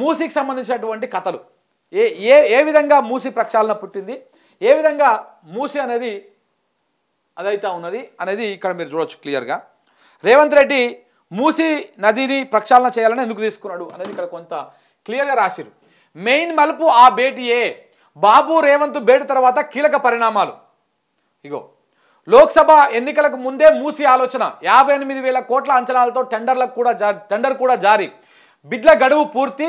మూసికి సంబంధించినటువంటి కథలు ఏ ఏ ఏ విధంగా మూసి ప్రక్షాళన పుట్టింది ఏ విధంగా మూసి అనేది అదైతే ఉన్నది అనేది ఇక్కడ మీరు చూడవచ్చు క్లియర్గా రేవంత్ రెడ్డి మూసి నదిని ప్రక్షాళన చేయాలని ఎందుకు తీసుకున్నాడు అనేది ఇక్కడ కొంత క్లియర్గా రాసిరు మెయిన్ మలుపు ఆ భేటీయే బాబు రేవంత్ భేటీ తర్వాత కీలక పరిణామాలు ఇగో లోక్సభ ఎన్నికలకు ముందే మూసి ఆలోచన యాభై ఎనిమిది వేల కోట్ల అంచనాలతో టెండర్లకు కూడా టెండర్ కూడా జారీ బిడ్ల గడువు పూర్తి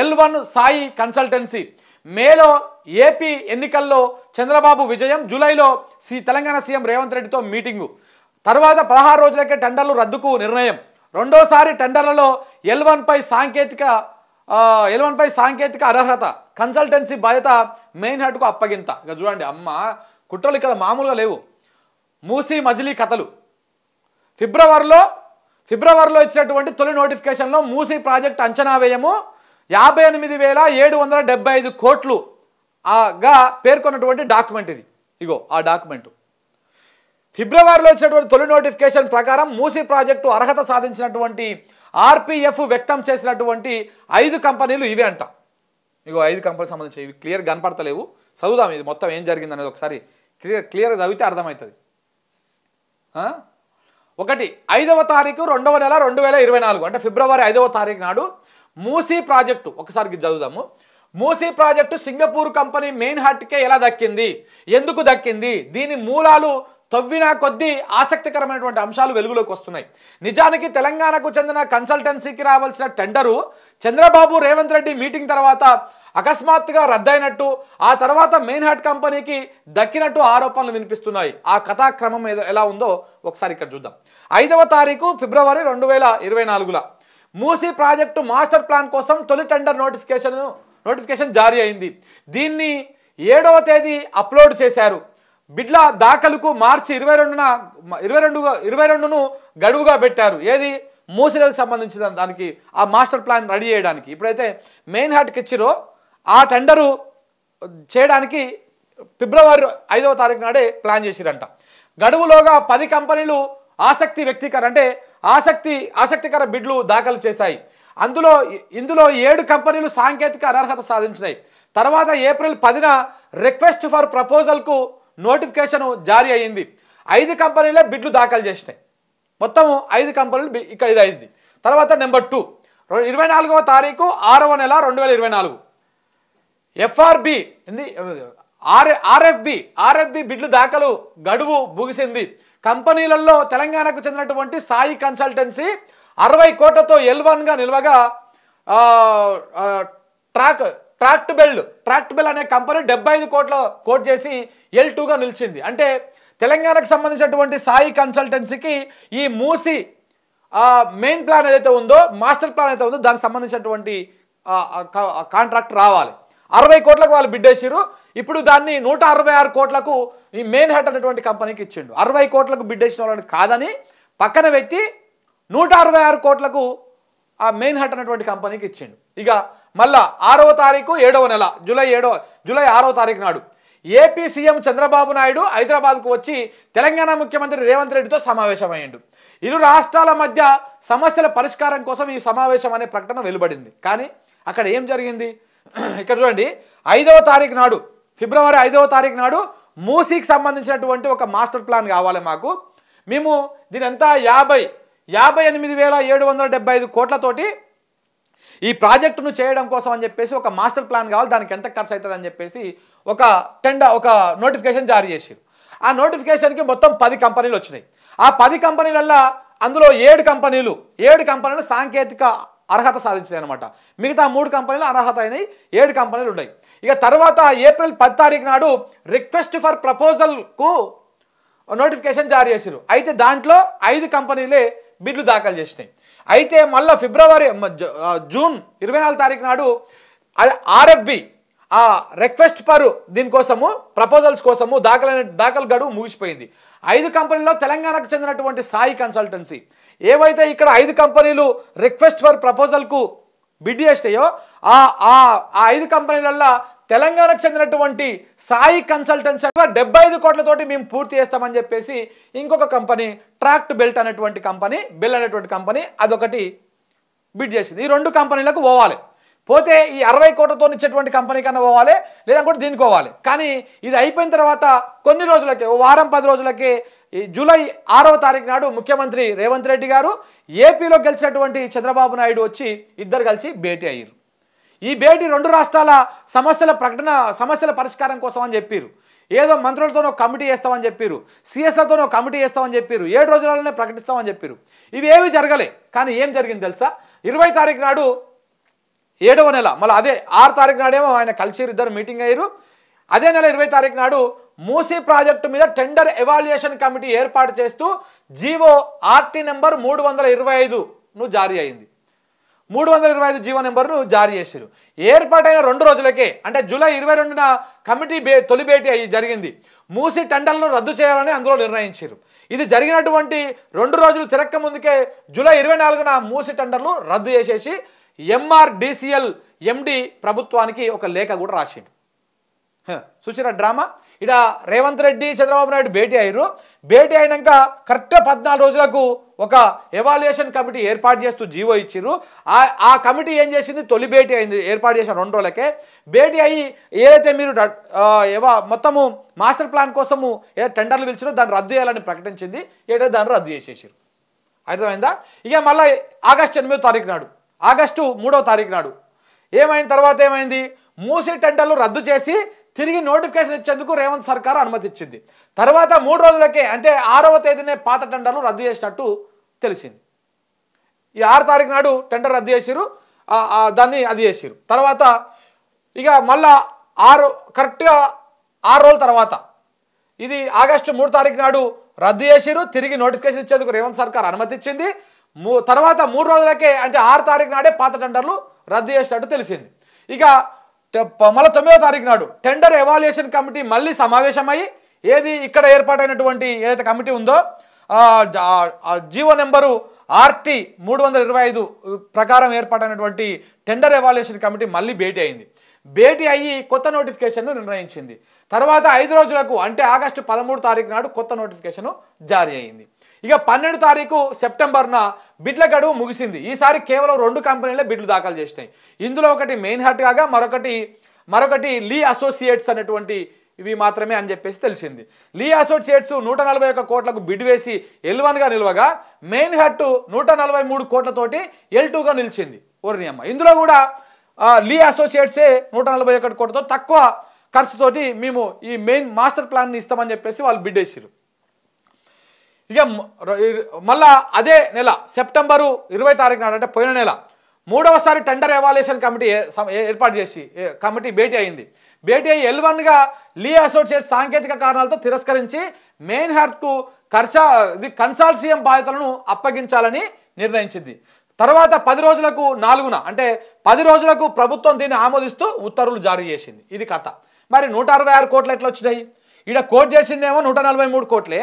ఎల్ వన్ సాయి కన్సల్టెన్సీ మేలో ఏపీ ఎన్నికల్లో చంద్రబాబు విజయం జూలైలో సి తెలంగాణ సీఎం రేవంత్ రెడ్డితో మీటింగు తర్వాత పదహారు రోజులకే టెండర్లు రద్దుకు నిర్ణయం రెండోసారి టెండర్లలో ఎల్ వన్పై సాంకేతిక ఎల్ వన్పై సాంకేతిక అర్హత కన్సల్టెన్సీ బాధ్యత మెయిన్ హెడ్కు అప్పగింత ఇక చూడండి అమ్మ కుట్రలు ఇక్కడ మామూలుగా లేవు మూసీ మజిలీ కథలు ఫిబ్రవరిలో ఫిబ్రవరిలో ఇచ్చినటువంటి తొలి నోటిఫికేషన్లో మూసి ప్రాజెక్టు అంచనా వ్యయము యాభై ఎనిమిది వేల ఏడు వందల డెబ్బై ఐదు కోట్లు గా పేర్కొన్నటువంటి డాక్యుమెంట్ ఇది ఇగో ఆ డాక్యుమెంటు ఫిబ్రవరిలో ఇచ్చినటువంటి తొలి నోటిఫికేషన్ ప్రకారం మూసీ ప్రాజెక్టు అర్హత సాధించినటువంటి ఆర్పిఎఫ్ వ్యక్తం చేసినటువంటి ఐదు కంపెనీలు ఇవే అంట ఇగో ఐదు కంపెనీలు సంబంధించి ఇవి క్లియర్ కనపడతలేవు చదువుదాం ఇది మొత్తం ఏం జరిగిందనేది ఒకసారి క్లియర్ క్లియర్గా చదివితే అర్థమవుతుంది ఒకటి ఐదవ తారీఖు రెండవ నెల రెండు వేల ఇరవై నాలుగు అంటే ఫిబ్రవరి ఐదవ తారీఖు నాడు మూసీ ప్రాజెక్టు ఒకసారికి చదువుదాము మూసీ ప్రాజెక్టు సింగపూర్ కంపెనీ మెయిన్ హార్ట్కే ఎలా దక్కింది ఎందుకు దక్కింది దీని మూలాలు తవ్వినా కొద్దీ ఆసక్తికరమైనటువంటి అంశాలు వెలుగులోకి వస్తున్నాయి నిజానికి తెలంగాణకు చెందిన కన్సల్టెన్సీకి రావాల్సిన టెండరు చంద్రబాబు రేవంత్ రెడ్డి మీటింగ్ తర్వాత అకస్మాత్తుగా రద్దయినట్టు ఆ తర్వాత మెయిన్ హార్ట్ కంపెనీకి దక్కినట్టు ఆరోపణలు వినిపిస్తున్నాయి ఆ కథాక్రమం ఎలా ఉందో ఒకసారి ఇక్కడ చూద్దాం ఐదవ తారీఖు ఫిబ్రవరి రెండు వేల ఇరవై నాలుగులో మూసీ ప్రాజెక్టు మాస్టర్ ప్లాన్ కోసం తొలి టెండర్ నోటిఫికేషన్ నోటిఫికేషన్ జారీ అయింది దీన్ని ఏడవ తేదీ అప్లోడ్ చేశారు బిడ్ల దాఖలుకు మార్చి ఇరవై రెండున ఇరవై రెండు ఇరవై రెండును గడువుగా పెట్టారు ఏది మూసిరకు సంబంధించిన దానికి ఆ మాస్టర్ ప్లాన్ రెడీ చేయడానికి ఇప్పుడైతే మెయిన్ హార్ట్కి ఇచ్చిరో ఆ టెండరు చేయడానికి ఫిబ్రవరి ఐదవ తారీఖు నాడే ప్లాన్ చేసిరంట గడువులోగా పది కంపెనీలు ఆసక్తి వ్యక్తీకరణ అంటే ఆసక్తి ఆసక్తికర బిడ్లు దాఖలు చేశాయి అందులో ఇందులో ఏడు కంపెనీలు సాంకేతిక అనర్హత సాధించినాయి తర్వాత ఏప్రిల్ పదిన రిక్వెస్ట్ ఫర్ ప్రపోజల్కు నోటిఫికేషన్ జారీ అయ్యింది ఐదు కంపెనీలే బిడ్లు దాఖలు చేసినాయి మొత్తం ఐదు కంపెనీలు ఇక్కడ ఇది అయింది తర్వాత నెంబర్ టూ ఇరవై నాలుగవ తారీఖు ఆరవ నెల రెండు వేల ఇరవై నాలుగు ఎఫ్ఆర్బి ఏంది ఆర్ ఆర్ఎఫ్బి ఆర్ఎఫ్బి బిడ్లు దాఖలు గడువు ముగిసింది కంపెనీలలో తెలంగాణకు చెందినటువంటి సాయి కన్సల్టెన్సీ అరవై కోట్లతో ఎల్వన్గా నిల్వగా ట్రాక్ ట్రాక్ట్ బెల్ అనే కంపెనీ డెబ్బై ఐదు కోట్ల కోట్ చేసి ఎల్ టూగా నిలిచింది అంటే తెలంగాణకు సంబంధించినటువంటి సాయి కన్సల్టెన్సీకి ఈ మూసి మెయిన్ ప్లాన్ ఏదైతే ఉందో మాస్టర్ ప్లాన్ అయితే ఉందో దానికి సంబంధించినటువంటి కాంట్రాక్ట్ రావాలి అరవై కోట్లకు వాళ్ళు బిడ్డేసిరు ఇప్పుడు దాన్ని నూట అరవై ఆరు కోట్లకు ఈ మెయిన్ హెట్ అనేటువంటి కంపెనీకి ఇచ్చిండు అరవై కోట్లకు బిడ్డేసిన వాళ్ళని కాదని పక్కన పెట్టి నూట అరవై ఆరు కోట్లకు ఆ మెయిన్ హట్ అనేటువంటి కంపెనీకి ఇచ్చిండు ఇక మళ్ళా ఆరవ తారీఖు ఏడవ నెల జూలై ఏడవ జూలై ఆరవ తారీఖు నాడు ఏపీ సీఎం చంద్రబాబు నాయుడు హైదరాబాద్కు వచ్చి తెలంగాణ ముఖ్యమంత్రి రేవంత్ రెడ్డితో సమావేశమయ్యిండు ఇరు రాష్ట్రాల మధ్య సమస్యల పరిష్కారం కోసం ఈ సమావేశం అనే ప్రకటన వెలువడింది కానీ అక్కడ ఏం జరిగింది ఇక్కడ చూడండి ఐదవ తారీఖు నాడు ఫిబ్రవరి ఐదవ తారీఖు నాడు మూసీకి సంబంధించినటువంటి ఒక మాస్టర్ ప్లాన్ కావాలి మాకు మేము దీనంతా యాభై యాభై ఎనిమిది వేల ఏడు వందల డెబ్బై ఐదు కోట్లతోటి ఈ ప్రాజెక్టును చేయడం కోసం అని చెప్పేసి ఒక మాస్టర్ ప్లాన్ కావాలి దానికి ఎంత ఖర్చు అవుతుంది అని చెప్పేసి ఒక టెండర్ ఒక నోటిఫికేషన్ జారీ చేసారు ఆ నోటిఫికేషన్కి మొత్తం పది కంపెనీలు వచ్చినాయి ఆ పది కంపెనీలల్లో అందులో ఏడు కంపెనీలు ఏడు కంపెనీలు సాంకేతిక అర్హత సాధించినాయి అనమాట మిగతా మూడు కంపెనీలు అర్హత అయినాయి ఏడు కంపెనీలు ఉన్నాయి ఇక తర్వాత ఏప్రిల్ పది తారీఖు నాడు రిక్వెస్ట్ ఫర్ ప్రపోజల్కు నోటిఫికేషన్ జారీ చేశారు అయితే దాంట్లో ఐదు కంపెనీలే బిడ్లు దాఖలు చేసినాయి అయితే మళ్ళీ ఫిబ్రవరి జూన్ ఇరవై నాలుగు తారీఖు నాడు ఆర్ఎఫ్బి ఆ రిక్వెస్ట్ ఫర్ దీనికోసము ప్రపోజల్స్ కోసము దాఖలైన దాఖలు గడువు ముగిసిపోయింది ఐదు కంపెనీల్లో తెలంగాణకు చెందినటువంటి సాయి కన్సల్టెన్సీ ఏవైతే ఇక్కడ ఐదు కంపెనీలు రిక్వెస్ట్ ఫర్ ప్రపోజల్కు బిడ్ చేస్తాయో ఆ ఐదు కంపెనీలల్లో తెలంగాణకు చెందినటువంటి సాయి కన్సల్టెన్సీ డెబ్బై ఐదు కోట్లతోటి మేము పూర్తి చేస్తామని చెప్పేసి ఇంకొక కంపెనీ ట్రాక్ట్ బెల్ట్ అనేటువంటి కంపెనీ బెల్ అనేటువంటి కంపెనీ అదొకటి బిడ్ చేసింది ఈ రెండు కంపెనీలకు పోవాలి పోతే ఈ అరవై కోట్లతో ఇచ్చేటువంటి కంపెనీ కన్నా పోవాలి కూడా దీనికి పోవాలి కానీ ఇది అయిపోయిన తర్వాత కొన్ని రోజులకే వారం పది రోజులకే ఈ జూలై ఆరవ తారీఖు నాడు ముఖ్యమంత్రి రేవంత్ రెడ్డి గారు ఏపీలో గెలిచినటువంటి చంద్రబాబు నాయుడు వచ్చి ఇద్దరు కలిసి భేటీ అయ్యారు ఈ భేటీ రెండు రాష్ట్రాల సమస్యల ప్రకటన సమస్యల పరిష్కారం కోసం అని చెప్పారు ఏదో మంత్రులతోనో కమిటీ వేస్తామని చెప్పారు సిఎస్లతోనో కమిటీ వేస్తామని చెప్పారు ఏడు రోజులలోనే ప్రకటిస్తామని చెప్పారు ఇవి ఏమీ జరగలే కానీ ఏం జరిగింది తెలుసా ఇరవై తారీఖు నాడు ఏడవ నెల మళ్ళీ అదే ఆరు తారీఖు నాడేమో ఆయన కలిసిరు ఇద్దరు మీటింగ్ అయ్యారు అదే నెల ఇరవై తారీఖు నాడు మూసీ ప్రాజెక్టు మీద టెండర్ ఎవాల్యుయేషన్ కమిటీ ఏర్పాటు చేస్తూ జీవో ఆర్టీ నెంబర్ మూడు వందల ఇరవై ఐదును జారీ అయింది మూడు వందల ఇరవై ఐదు జీవో నెంబర్ను జారీ చేశారు ఏర్పాటైన రెండు రోజులకే అంటే జూలై ఇరవై రెండున కమిటీ బే తొలి భేటీ అయ్యి జరిగింది మూసి టెండర్లను రద్దు చేయాలని అందులో నిర్ణయించారు ఇది జరిగినటువంటి రెండు రోజులు తిరక్క ముందుకే జూలై ఇరవై నాలుగున మూసి టెండర్లు రద్దు చేసేసి ఎంఆర్డిసిఎల్ ఎండి ప్రభుత్వానికి ఒక లేఖ కూడా రాసిండు చూసిన డ్రామా ఇక రేవంత్ రెడ్డి చంద్రబాబు నాయుడు భేటీ అయ్యారు భేటీ అయినాక కరెక్ట్ పద్నాలుగు రోజులకు ఒక ఎవాల్యుయేషన్ కమిటీ ఏర్పాటు చేస్తూ జీవో ఇచ్చిర్రు ఆ కమిటీ ఏం చేసింది తొలి భేటీ అయింది ఏర్పాటు చేసిన రెండు రోజులకే భేటీ అయ్యి ఏదైతే మీరు ఎవా మొత్తము మాస్టర్ ప్లాన్ కోసము ఏదో టెండర్లు పిలిచినో దాన్ని రద్దు చేయాలని ప్రకటించింది ఏదైతే దాన్ని రద్దు చేసేసారు అర్థమైందా ఇక మళ్ళీ ఆగస్టు ఎనిమిదో తారీఖు నాడు ఆగస్టు మూడో తారీఖు నాడు ఏమైన తర్వాత ఏమైంది మూసి టెండర్లు రద్దు చేసి తిరిగి నోటిఫికేషన్ ఇచ్చేందుకు రేవంత్ సర్కార్ అనుమతిచ్చింది తర్వాత మూడు రోజులకే అంటే ఆరవ తేదీనే పాత టెండర్లు రద్దు చేసినట్టు తెలిసింది ఈ ఆరు తారీఖు నాడు టెండర్ రద్దు చేసిరు దాన్ని అది చేసిరు తర్వాత ఇక మళ్ళా ఆరు కరెక్ట్గా ఆరు రోజుల తర్వాత ఇది ఆగస్టు మూడు తారీఖు నాడు రద్దు చేసిరు తిరిగి నోటిఫికేషన్ ఇచ్చేందుకు రేవంత్ సర్కార్ అనుమతిచ్చింది తర్వాత మూడు రోజులకే అంటే ఆరు తారీఖు నాడే పాత టెండర్లు రద్దు చేసినట్టు తెలిసింది ఇక మళ్ళీ తొమ్మిదో తారీఖు నాడు టెండర్ ఎవాల్యుయేషన్ కమిటీ మళ్ళీ సమావేశమై ఏది ఇక్కడ ఏర్పాటైనటువంటి ఏదైతే కమిటీ ఉందో జీవో నెంబరు ఆర్టీ మూడు వందల ఇరవై ఐదు ప్రకారం ఏర్పాటైనటువంటి టెండర్ ఎవాల్యుయేషన్ కమిటీ మళ్ళీ భేటీ అయింది భేటీ అయ్యి కొత్త నోటిఫికేషన్ను నిర్ణయించింది తర్వాత ఐదు రోజులకు అంటే ఆగస్టు పదమూడు తారీఖు నాడు కొత్త నోటిఫికేషను జారీ అయింది ఇక పన్నెండు తారీఖు సెప్టెంబర్న బిడ్ల గడువు ముగిసింది ఈసారి కేవలం రెండు కంపెనీలే బిడ్లు దాఖలు చేసినాయి ఇందులో ఒకటి మెయిన్ హార్ట్ కాగా మరొకటి మరొకటి లీ అసోసియేట్స్ అనేటువంటి ఇవి మాత్రమే అని చెప్పేసి తెలిసింది లీ అసోసియేట్స్ నూట నలభై ఒక్క కోట్లకు బిడ్ వేసి ఎల్ వన్గా నిలవగా మెయిన్ హట్ నూట నలభై మూడు కోట్లతోటి ఎల్ టూగా నిలిచింది ఓర్నియమ్మ ఇందులో కూడా లీ అసోసియేట్సే నూట నలభై ఒకటి కోట్లతో తక్కువ ఖర్చుతోటి మేము ఈ మెయిన్ మాస్టర్ ప్లాన్ని ఇస్తామని చెప్పేసి వాళ్ళు బిడ్ వేసారు ఇక మళ్ళా అదే నెల సెప్టెంబరు ఇరవై తారీఖు నాడు అంటే పోయిన నెల మూడవసారి టెండర్ ఎవాల్యుయేషన్ కమిటీ ఏర్పాటు చేసి కమిటీ భేటీ అయింది భేటీ అయ్యి ఎల్వన్గా లీ అసోసియేట్ సాంకేతిక కారణాలతో తిరస్కరించి మెయిన్ హార్ట్కు ఖర్చా ఇది కన్సాల్సియం బాధ్యతలను అప్పగించాలని నిర్ణయించింది తర్వాత పది రోజులకు నాలుగున అంటే పది రోజులకు ప్రభుత్వం దీన్ని ఆమోదిస్తూ ఉత్తర్వులు జారీ చేసింది ఇది కథ మరి నూట అరవై ఆరు కోట్లు ఎట్లా వచ్చినాయి ఇక్కడ కోట్ చేసిందేమో నూట నలభై మూడు కోట్లే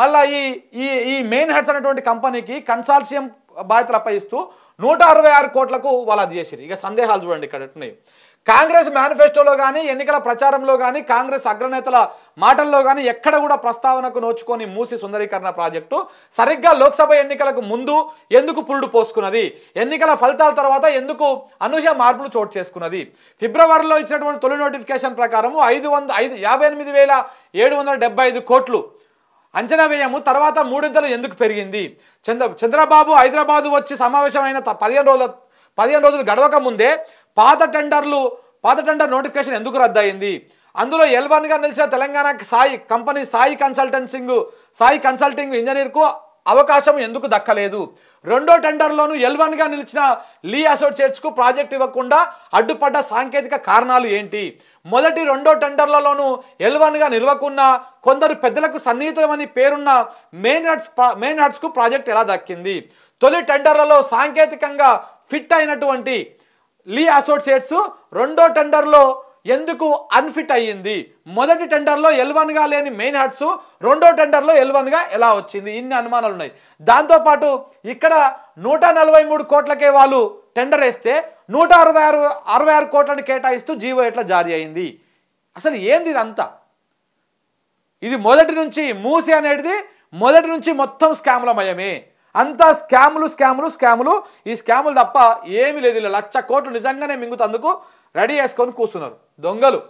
మళ్ళా ఈ ఈ ఈ మెయిన్ హెడ్స్ అనేటువంటి కంపెనీకి కన్సాల్సియం బాధ్యతలు అప్పయిస్తూ నూట అరవై ఆరు కోట్లకు వాళ్ళు అది చేసిరు ఇక సందేహాలు చూడండి ఇక్కడ ఉన్నాయి కాంగ్రెస్ మేనిఫెస్టోలో కానీ ఎన్నికల ప్రచారంలో కానీ కాంగ్రెస్ అగ్రనేతల మాటల్లో కానీ ఎక్కడ కూడా ప్రస్తావనకు నోచుకొని మూసి సుందరీకరణ ప్రాజెక్టు సరిగ్గా లోక్సభ ఎన్నికలకు ముందు ఎందుకు పురుడు పోసుకున్నది ఎన్నికల ఫలితాల తర్వాత ఎందుకు అనూహ్య మార్పులు చోటు చేసుకున్నది ఫిబ్రవరిలో ఇచ్చినటువంటి తొలి నోటిఫికేషన్ ప్రకారం ఐదు వంద ఐదు యాభై ఎనిమిది వేల ఏడు వందల ఐదు కోట్లు అంచనా వ్యయము తర్వాత మూడింతలు ఎందుకు పెరిగింది చంద్ర చంద్రబాబు హైదరాబాదు వచ్చి సమావేశమైన పదిహేను రోజుల పదిహేను రోజులు గడవక ముందే పాత టెండర్లు పాత టెండర్ నోటిఫికేషన్ ఎందుకు రద్దయింది అందులో ఎల్వన్గా నిలిచిన తెలంగాణ సాయి కంపెనీ సాయి కన్సల్టెన్సింగ్ సాయి కన్సల్టింగ్ ఇంజనీర్కు అవకాశం ఎందుకు దక్కలేదు రెండో టెండర్లోనూ ఎల్వన్గా నిలిచిన లీ అసోసియేట్స్కు ప్రాజెక్ట్ ఇవ్వకుండా అడ్డుపడ్డ సాంకేతిక కారణాలు ఏంటి మొదటి రెండో టెండర్లలోనూ ఎల్వన్గా నిలవకున్న కొందరు పెద్దలకు సన్నిహితమని పేరున్న మెయిన్ హట్స్ మెయిన్ హట్స్కు ప్రాజెక్ట్ ఎలా దక్కింది తొలి టెండర్లలో సాంకేతికంగా ఫిట్ అయినటువంటి లీ అసోసియేట్స్ రెండో టెండర్లో ఎందుకు అన్ఫిట్ అయ్యింది మొదటి టెండర్లో ఎల్వన్గా లేని మెయిన్ హట్స్ రెండో టెండర్లో ఎల్వన్గా ఎలా వచ్చింది ఇన్ని అనుమానాలు ఉన్నాయి దాంతోపాటు ఇక్కడ నూట నలభై మూడు కోట్లకే వాళ్ళు టెండర్ వేస్తే నూట అరవై ఆరు అరవై ఆరు కోట్లను కేటాయిస్తూ జీవో ఎట్లా జారీ అయింది అసలు ఏంది ఇదంతా ఇది మొదటి నుంచి మూసి అనేది మొదటి నుంచి మొత్తం మయమే అంతా స్కాములు స్కాములు స్కాములు ఈ స్కాములు తప్ప ఏమీ లేదు లక్ష కోట్లు నిజంగానే మింగుతందుకు రెడీ చేసుకొని కూర్చున్నారు దొంగలు